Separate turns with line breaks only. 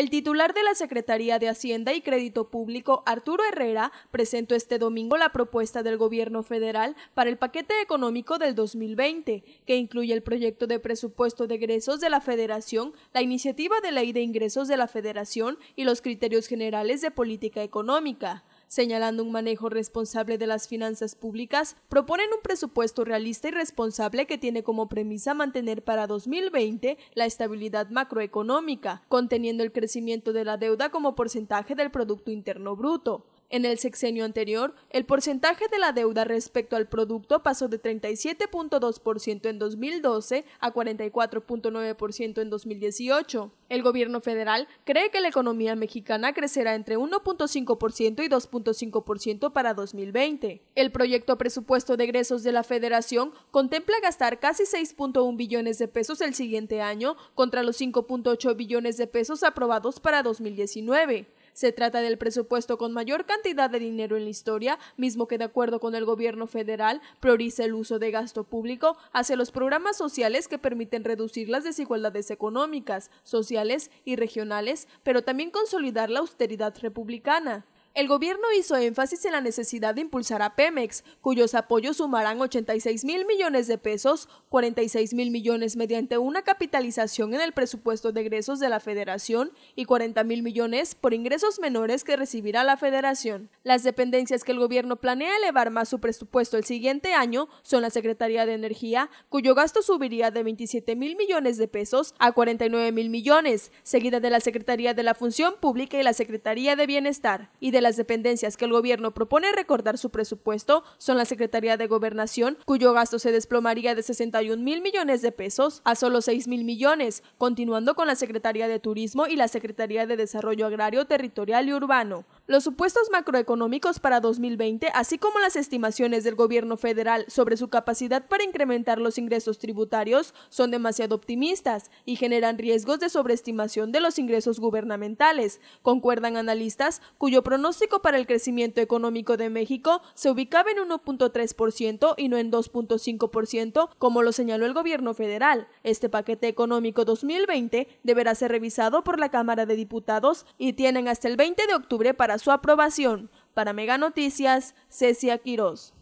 El titular de la Secretaría de Hacienda y Crédito Público, Arturo Herrera, presentó este domingo la propuesta del Gobierno federal para el paquete económico del 2020, que incluye el proyecto de presupuesto de egresos de la Federación, la iniciativa de ley de ingresos de la Federación y los criterios generales de política económica señalando un manejo responsable de las finanzas públicas, proponen un presupuesto realista y responsable que tiene como premisa mantener para 2020 la estabilidad macroeconómica, conteniendo el crecimiento de la deuda como porcentaje del Producto Interno Bruto. En el sexenio anterior, el porcentaje de la deuda respecto al producto pasó de 37.2% en 2012 a 44.9% en 2018. El gobierno federal cree que la economía mexicana crecerá entre 1.5% y 2.5% para 2020. El proyecto presupuesto de egresos de la federación contempla gastar casi 6.1 billones de pesos el siguiente año contra los 5.8 billones de pesos aprobados para 2019. Se trata del presupuesto con mayor cantidad de dinero en la historia, mismo que de acuerdo con el gobierno federal prioriza el uso de gasto público hacia los programas sociales que permiten reducir las desigualdades económicas, sociales y regionales, pero también consolidar la austeridad republicana. El gobierno hizo énfasis en la necesidad de impulsar a Pemex, cuyos apoyos sumarán 86 mil millones de pesos, 46 mil millones mediante una capitalización en el presupuesto de egresos de la Federación y 40 mil millones por ingresos menores que recibirá la Federación. Las dependencias que el gobierno planea elevar más su presupuesto el siguiente año son la Secretaría de Energía, cuyo gasto subiría de 27 mil millones de pesos a 49 mil millones, seguida de la Secretaría de la Función Pública y la Secretaría de Bienestar, y de las dependencias que el gobierno propone recordar su presupuesto son la Secretaría de Gobernación, cuyo gasto se desplomaría de 61 mil millones de pesos a solo 6 mil millones, continuando con la Secretaría de Turismo y la Secretaría de Desarrollo Agrario, Territorial y Urbano. Los supuestos macroeconómicos para 2020, así como las estimaciones del gobierno federal sobre su capacidad para incrementar los ingresos tributarios, son demasiado optimistas y generan riesgos de sobreestimación de los ingresos gubernamentales, concuerdan analistas cuyo pronóstico para el crecimiento económico de México se ubicaba en 1.3% y no en 2.5%, como lo señaló el gobierno federal. Este paquete económico 2020 deberá ser revisado por la Cámara de Diputados y tienen hasta el 20 de octubre para su aprobación. Para Mega Noticias, Cecia Quiroz.